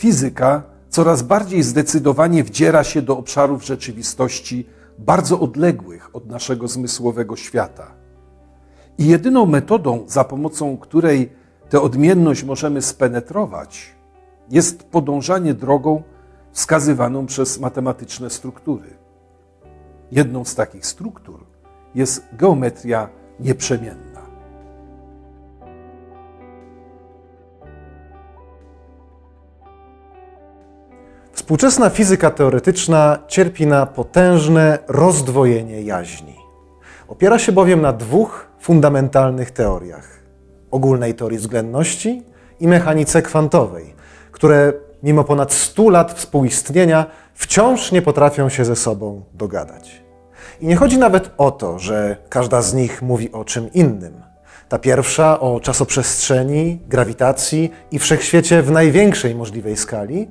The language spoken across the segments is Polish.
fizyka coraz bardziej zdecydowanie wdziera się do obszarów rzeczywistości bardzo odległych od naszego zmysłowego świata. I jedyną metodą, za pomocą której tę odmienność możemy spenetrować, jest podążanie drogą wskazywaną przez matematyczne struktury. Jedną z takich struktur jest geometria nieprzemienna. Współczesna fizyka teoretyczna cierpi na potężne rozdwojenie jaźni. Opiera się bowiem na dwóch fundamentalnych teoriach: ogólnej teorii względności i mechanice kwantowej, które mimo ponad 100 lat współistnienia wciąż nie potrafią się ze sobą dogadać. I nie chodzi nawet o to, że każda z nich mówi o czym innym. Ta pierwsza o czasoprzestrzeni, grawitacji i wszechświecie w największej możliwej skali,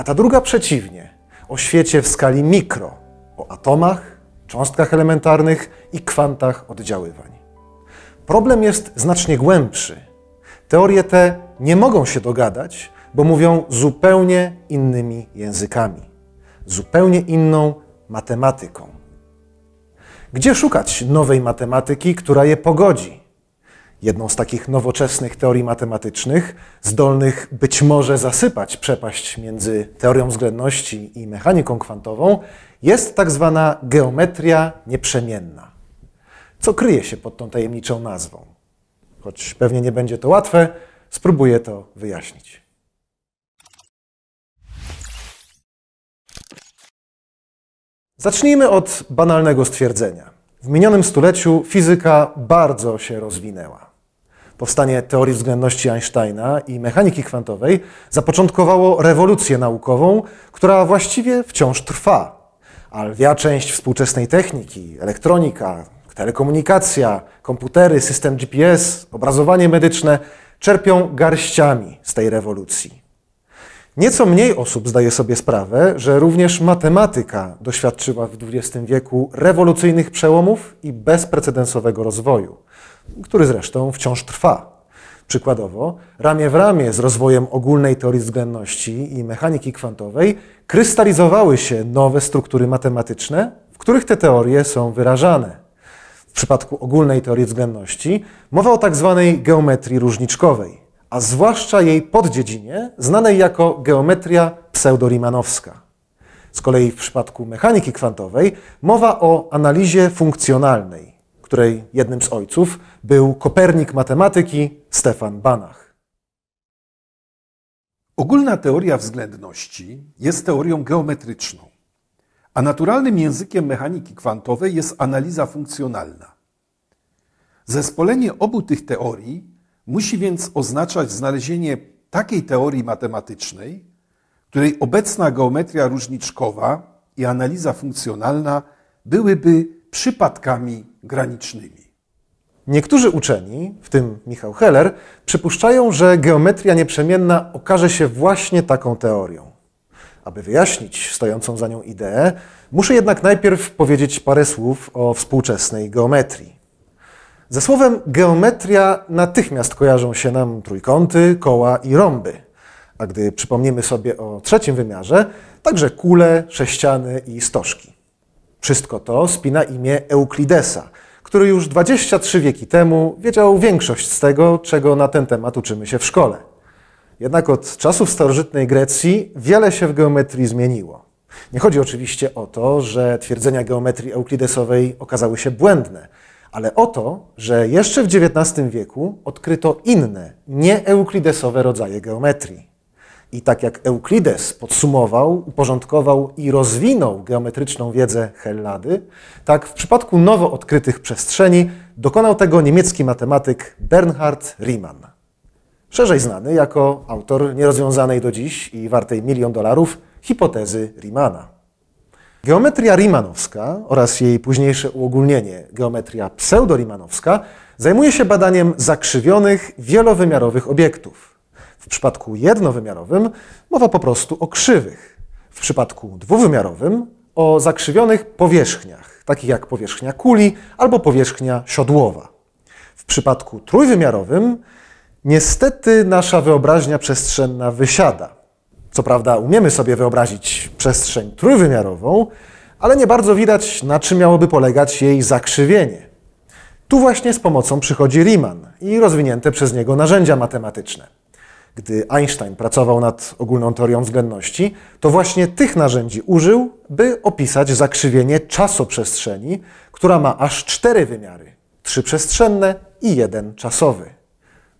a ta druga przeciwnie, o świecie w skali mikro, o atomach, cząstkach elementarnych i kwantach oddziaływań. Problem jest znacznie głębszy. Teorie te nie mogą się dogadać, bo mówią zupełnie innymi językami, zupełnie inną matematyką. Gdzie szukać nowej matematyki, która je pogodzi? jedną z takich nowoczesnych teorii matematycznych, zdolnych być może zasypać przepaść między teorią względności i mechaniką kwantową, jest tak zwana geometria nieprzemienna. Co kryje się pod tą tajemniczą nazwą? Choć pewnie nie będzie to łatwe, spróbuję to wyjaśnić. Zacznijmy od banalnego stwierdzenia. W minionym stuleciu fizyka bardzo się rozwinęła powstanie teorii względności Einsteina i mechaniki kwantowej zapoczątkowało rewolucję naukową, która właściwie wciąż trwa. Alwia część współczesnej techniki, elektronika, telekomunikacja, komputery, system GPS, obrazowanie medyczne czerpią garściami z tej rewolucji. Nieco mniej osób zdaje sobie sprawę, że również matematyka doświadczyła w XX wieku rewolucyjnych przełomów i bezprecedensowego rozwoju który zresztą wciąż trwa. Przykładowo, ramię w ramię z rozwojem ogólnej teorii względności i mechaniki kwantowej krystalizowały się nowe struktury matematyczne, w których te teorie są wyrażane. W przypadku ogólnej teorii względności mowa o tzw. Tak geometrii różniczkowej, a zwłaszcza jej poddziedzinie znanej jako geometria pseudorimanowska. Z kolei w przypadku mechaniki kwantowej mowa o analizie funkcjonalnej której jednym z ojców był kopernik matematyki Stefan Banach. Ogólna teoria względności jest teorią geometryczną, a naturalnym językiem mechaniki kwantowej jest analiza funkcjonalna. Zespolenie obu tych teorii musi więc oznaczać znalezienie takiej teorii matematycznej, której obecna geometria różniczkowa i analiza funkcjonalna byłyby przypadkami granicznymi. Niektórzy uczeni, w tym Michał Heller, przypuszczają, że geometria nieprzemienna okaże się właśnie taką teorią. Aby wyjaśnić stojącą za nią ideę, muszę jednak najpierw powiedzieć parę słów o współczesnej geometrii. Ze słowem geometria natychmiast kojarzą się nam trójkąty, koła i rąby. A gdy przypomnimy sobie o trzecim wymiarze, także kule, sześciany i stożki. Wszystko to spina imię Euklidesa, który już 23 wieki temu wiedział większość z tego, czego na ten temat uczymy się w szkole. Jednak od czasów starożytnej Grecji wiele się w geometrii zmieniło. Nie chodzi oczywiście o to, że twierdzenia geometrii euklidesowej okazały się błędne, ale o to, że jeszcze w XIX wieku odkryto inne, nieeuklidesowe rodzaje geometrii. I tak jak Euklides podsumował, uporządkował i rozwinął geometryczną wiedzę Hellady, tak w przypadku nowo odkrytych przestrzeni dokonał tego niemiecki matematyk Bernhard Riemann. Szerzej znany jako autor nierozwiązanej do dziś i wartej milion dolarów hipotezy Riemanna. Geometria Riemannowska oraz jej późniejsze uogólnienie geometria pseudorimanowska zajmuje się badaniem zakrzywionych, wielowymiarowych obiektów w przypadku jednowymiarowym mowa po prostu o krzywych. W przypadku dwuwymiarowym o zakrzywionych powierzchniach, takich jak powierzchnia kuli albo powierzchnia siodłowa. W przypadku trójwymiarowym niestety nasza wyobraźnia przestrzenna wysiada. Co prawda umiemy sobie wyobrazić przestrzeń trójwymiarową, ale nie bardzo widać, na czym miałoby polegać jej zakrzywienie. Tu właśnie z pomocą przychodzi Riemann i rozwinięte przez niego narzędzia matematyczne gdy Einstein pracował nad ogólną teorią względności, to właśnie tych narzędzi użył, by opisać zakrzywienie czasoprzestrzeni, która ma aż cztery wymiary: trzy przestrzenne i jeden czasowy.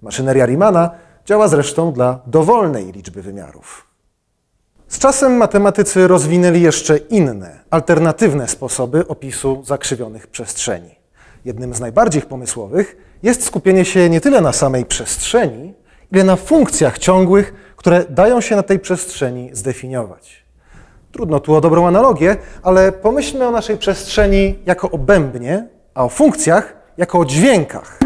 Maszyneria Riemanna działa zresztą dla dowolnej liczby wymiarów. Z czasem matematycy rozwinęli jeszcze inne, alternatywne sposoby opisu zakrzywionych przestrzeni. Jednym z najbardziej pomysłowych jest skupienie się nie tyle na samej przestrzeni, wie na funkcjach ciągłych, które dają się na tej przestrzeni zdefiniować. Trudno tu o dobrą analogię, ale pomyślmy o naszej przestrzeni jako o bębnie, a o funkcjach jako o dźwiękach,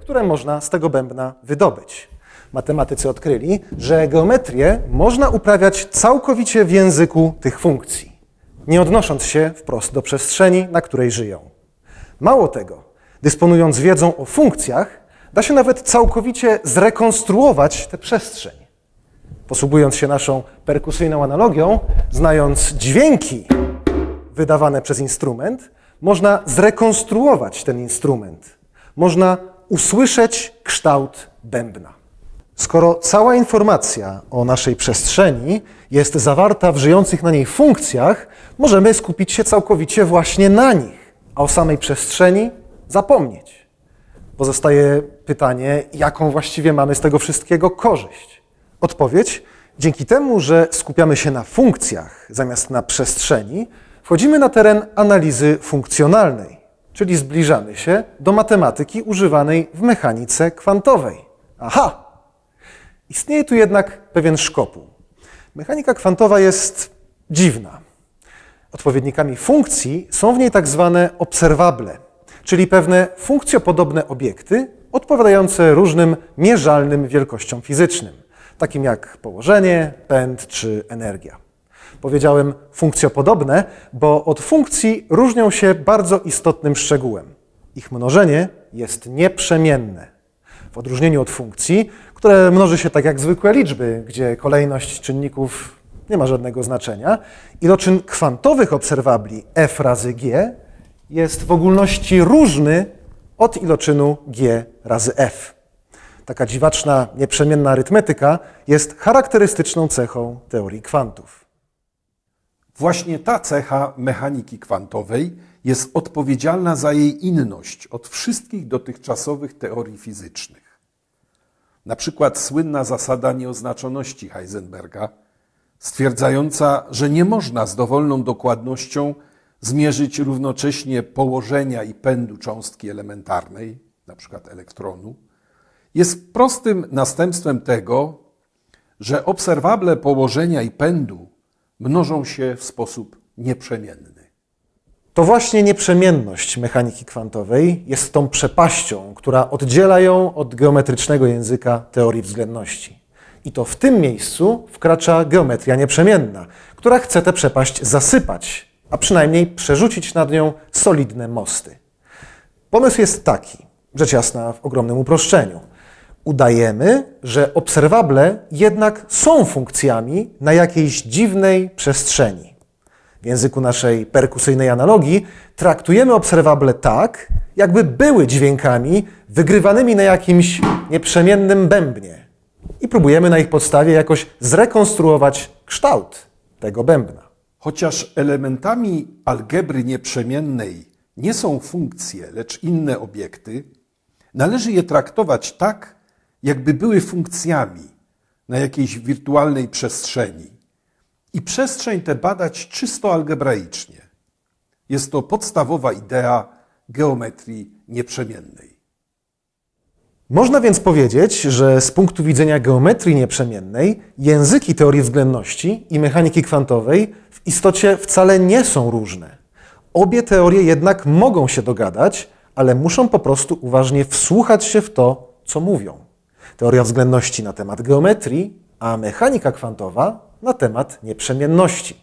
które można z tego bębna wydobyć. Matematycy odkryli, że geometrię można uprawiać całkowicie w języku tych funkcji, nie odnosząc się wprost do przestrzeni, na której żyją. Mało tego, dysponując wiedzą o funkcjach, Da się nawet całkowicie zrekonstruować tę przestrzeń. Posługując się naszą perkusyjną analogią, znając dźwięki wydawane przez instrument, można zrekonstruować ten instrument. Można usłyszeć kształt bębna. Skoro cała informacja o naszej przestrzeni jest zawarta w żyjących na niej funkcjach, możemy skupić się całkowicie właśnie na nich, a o samej przestrzeni zapomnieć. Pozostaje pytanie, jaką właściwie mamy z tego wszystkiego korzyść? Odpowiedź: dzięki temu, że skupiamy się na funkcjach zamiast na przestrzeni, wchodzimy na teren analizy funkcjonalnej, czyli zbliżamy się do matematyki używanej w mechanice kwantowej. Aha! Istnieje tu jednak pewien szkopuł. Mechanika kwantowa jest dziwna. Odpowiednikami funkcji są w niej tak zwane obserwable, czyli pewne funkcjopodobne obiekty, odpowiadające różnym mierzalnym wielkościom fizycznym, takim jak położenie, pęd czy energia. Powiedziałem funkcjopodobne, bo od funkcji różnią się bardzo istotnym szczegółem. Ich mnożenie jest nieprzemienne. W odróżnieniu od funkcji, które mnoży się tak jak zwykłe liczby, gdzie kolejność czynników nie ma żadnego znaczenia, iloczyn kwantowych obserwabli f razy g jest w ogólności różny od iloczynu g razy f. Taka dziwaczna, nieprzemienna arytmetyka jest charakterystyczną cechą teorii kwantów. Właśnie ta cecha mechaniki kwantowej jest odpowiedzialna za jej inność od wszystkich dotychczasowych teorii fizycznych. Na przykład słynna zasada nieoznaczoności Heisenberga, stwierdzająca, że nie można z dowolną dokładnością zmierzyć równocześnie położenia i pędu cząstki elementarnej, np. elektronu, jest prostym następstwem tego, że obserwable położenia i pędu mnożą się w sposób nieprzemienny. To właśnie nieprzemienność mechaniki kwantowej jest tą przepaścią, która oddziela ją od geometrycznego języka teorii względności. I to w tym miejscu wkracza geometria nieprzemienna, która chce tę przepaść zasypać a przynajmniej przerzucić nad nią solidne mosty. Pomysł jest taki, rzecz jasna w ogromnym uproszczeniu. Udajemy, że obserwable jednak są funkcjami na jakiejś dziwnej przestrzeni. W języku naszej perkusyjnej analogii traktujemy obserwable tak, jakby były dźwiękami wygrywanymi na jakimś nieprzemiennym bębnie i próbujemy na ich podstawie jakoś zrekonstruować kształt tego bębna. Chociaż elementami algebry nieprzemiennej nie są funkcje, lecz inne obiekty, należy je traktować tak, jakby były funkcjami na jakiejś wirtualnej przestrzeni i przestrzeń tę badać czysto algebraicznie. Jest to podstawowa idea geometrii nieprzemiennej. Można więc powiedzieć, że z punktu widzenia geometrii nieprzemiennej języki teorii względności i mechaniki kwantowej w istocie wcale nie są różne. Obie teorie jednak mogą się dogadać, ale muszą po prostu uważnie wsłuchać się w to, co mówią. Teoria względności na temat geometrii, a mechanika kwantowa na temat nieprzemienności.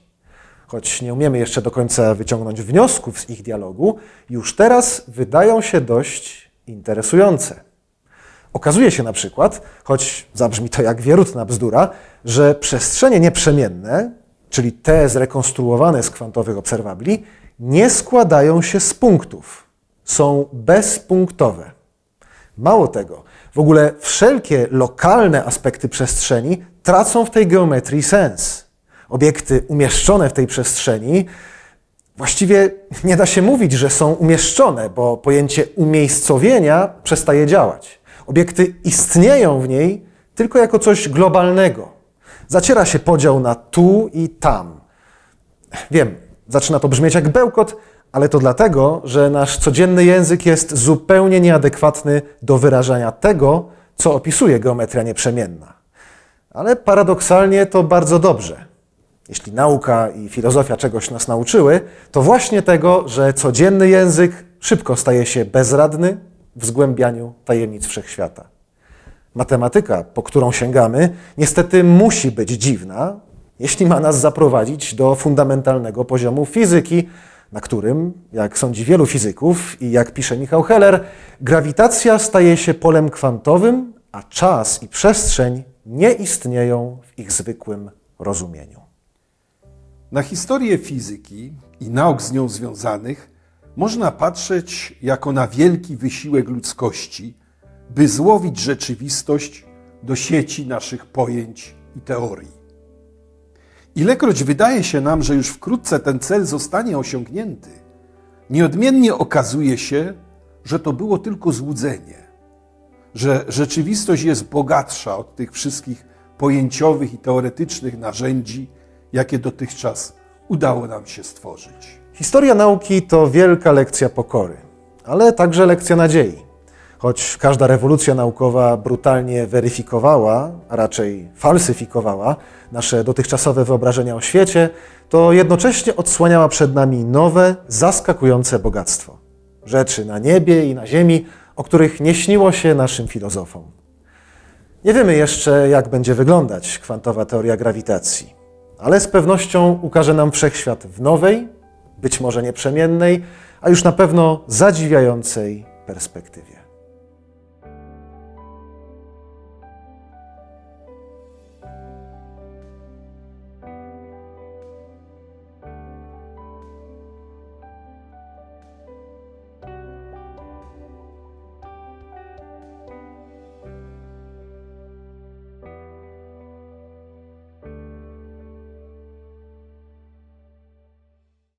Choć nie umiemy jeszcze do końca wyciągnąć wniosków z ich dialogu, już teraz wydają się dość interesujące. Okazuje się na przykład, choć zabrzmi to jak wierutna bzdura, że przestrzenie nieprzemienne, czyli te zrekonstruowane z kwantowych obserwabli, nie składają się z punktów. Są bezpunktowe. Mało tego, w ogóle wszelkie lokalne aspekty przestrzeni tracą w tej geometrii sens. Obiekty umieszczone w tej przestrzeni właściwie nie da się mówić, że są umieszczone, bo pojęcie umiejscowienia przestaje działać. Obiekty istnieją w niej tylko jako coś globalnego. Zaciera się podział na tu i tam. Wiem, zaczyna to brzmieć jak bełkot, ale to dlatego, że nasz codzienny język jest zupełnie nieadekwatny do wyrażania tego, co opisuje geometria nieprzemienna. Ale paradoksalnie to bardzo dobrze. Jeśli nauka i filozofia czegoś nas nauczyły, to właśnie tego, że codzienny język szybko staje się bezradny, w zgłębianiu tajemnic wszechświata. Matematyka, po którą sięgamy, niestety musi być dziwna, jeśli ma nas zaprowadzić do fundamentalnego poziomu fizyki, na którym, jak sądzi wielu fizyków i jak pisze Michał Heller, grawitacja staje się polem kwantowym, a czas i przestrzeń nie istnieją w ich zwykłym rozumieniu. Na historię fizyki i nauk z nią związanych można patrzeć jako na wielki wysiłek ludzkości, by złowić rzeczywistość do sieci naszych pojęć i teorii. Ilekroć wydaje się nam, że już wkrótce ten cel zostanie osiągnięty, nieodmiennie okazuje się, że to było tylko złudzenie, że rzeczywistość jest bogatsza od tych wszystkich pojęciowych i teoretycznych narzędzi, jakie dotychczas udało nam się stworzyć. Historia nauki to wielka lekcja pokory, ale także lekcja nadziei. Choć każda rewolucja naukowa brutalnie weryfikowała, a raczej falsyfikowała nasze dotychczasowe wyobrażenia o świecie, to jednocześnie odsłaniała przed nami nowe, zaskakujące bogactwo. Rzeczy na niebie i na ziemi, o których nie śniło się naszym filozofom. Nie wiemy jeszcze, jak będzie wyglądać kwantowa teoria grawitacji, ale z pewnością ukaże nam wszechświat w nowej, być może nieprzemiennej, a już na pewno zadziwiającej perspektywie.